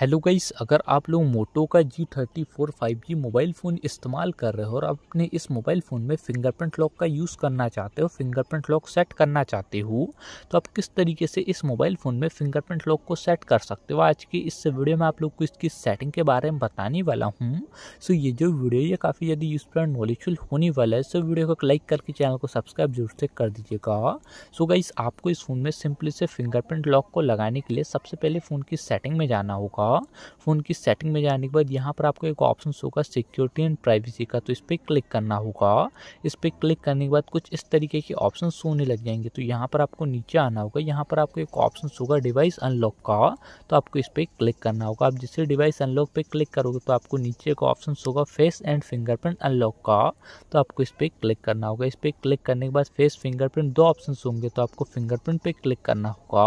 hello guys अगर आप लोग मोटो का G thirty four five G mobile phone इस्तेमाल कर रहे हो और अपने इस मोबाइल फ़ोन में फिंगरप्रिंट लॉक का यूज़ करना चाहते हो फिंगरप्रिंट लॉक सेट करना चाहते हो तो आप किस तरीके से इस मोबाइल फ़ोन में फिंगरप्रिंट लॉक को सेट कर सकते हो आज की इस वीडियो में आप लोग को इसकी सेटिंग के बारे में बताने वाला हूँ सो ये जो वीडियो ये काफ़ी ज़्यादा यूज़फुल एंड नॉलेजफुल होने वाला है सो वीडियो को लाइक करके चैनल को सब्सक्राइब जरूर से कर दीजिएगा सो गाइस आपको इस फ़ोन में सिंपली से फिंगरप्रिंट लॉक को लगाने के लिए सबसे पहले फ़ोन की सेटिंग में जाना होगा होगा फ़ोन की सेटिंग में जाने के बाद यहाँ पर आपको एक ऑप्शन शो होगा सिक्योरिटी एंड प्राइवेसी का तो इस पर क्लिक करना होगा इस पर क्लिक करने के बाद कुछ इस तरीके के ऑप्शन होने लग जाएंगे तो यहाँ पर आपको नीचे आना होगा यहाँ पर आपको एक ऑप्शन शो होगा डिवाइस अनलॉक का तो आपको इस पर क्लिक करना होगा आप जिससे डिवाइस अनलॉक पर क्लिक करोगे तो आपको नीचे एक ऑप्शन शो होगा फेस एंड फिंगरप्रिंट अनलॉक का तो आपको इस पर क्लिक करना होगा इस पर क्लिक करने के बाद फेस फिंगरप्रिंट दो ऑप्शन होंगे तो आपको फिंगरप्रिंट पर क्लिक करना होगा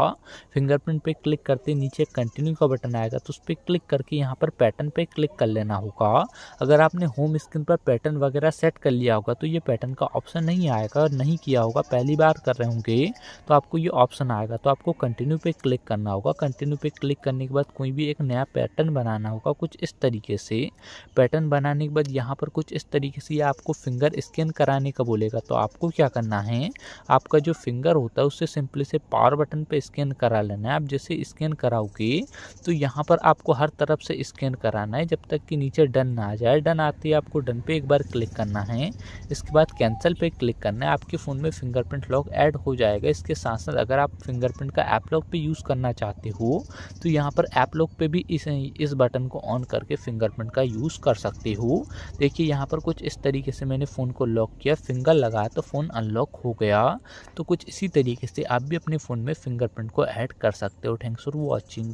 फिंगरप्रिंट पर क्लिक करते नीचे कंटिन्यू का बटन आएगा तो उस पर क्लिक करके यहाँ पर पैटर्न पे क्लिक कर लेना होगा अगर आपने होम स्क्रीन पर पैटर्न वगैरह सेट कर लिया होगा तो ये पैटर्न का ऑप्शन नहीं आएगा और नहीं किया होगा पहली बार कर रहे होंगे तो आपको ये ऑप्शन आएगा तो आपको कंटिन्यू पे क्लिक करना होगा कंटिन्यू पे क्लिक करने के बाद कोई भी एक नया पैटर्न बनाना होगा कुछ इस तरीके से पैटर्न बनाने के बाद यहाँ पर कुछ इस तरीके से आपको फिंगर स्कैन कराने का बोलेगा तो आपको क्या करना है आपका जो फिंगर होता है उससे सिंपली से पावर बटन पर स्कैन करा लेना है आप जैसे स्कैन कराओगे तो यहाँ पर आपको हर तरफ से स्कैन कराना है जब तक कि नीचे डन ना आ जाए डन आती है आपको डन पे एक बार क्लिक करना है इसके बाद कैंसिल पे क्लिक करना है आपके फ़ोन में फिंगरप्रिंट लॉक ऐड हो जाएगा इसके साथ साथ अगर आप फिंगरप्रिंट का ऐप लॉक पे यूज़ करना चाहते हो तो यहाँ पर ऐप लॉक पे भी इस इस बटन को ऑन करके फिंगरप्रिंट का यूज़ कर सकते हो देखिए यहाँ पर कुछ इस तरीके से मैंने फ़ोन को लॉक किया फिंगर लगाया तो फ़ोन अनलॉक हो गया तो कुछ इसी तरीके से आप भी अपने फ़ोन में फिंगरप्रिंट को ऐड कर सकते हो थैंक्स फॉर वॉचिंग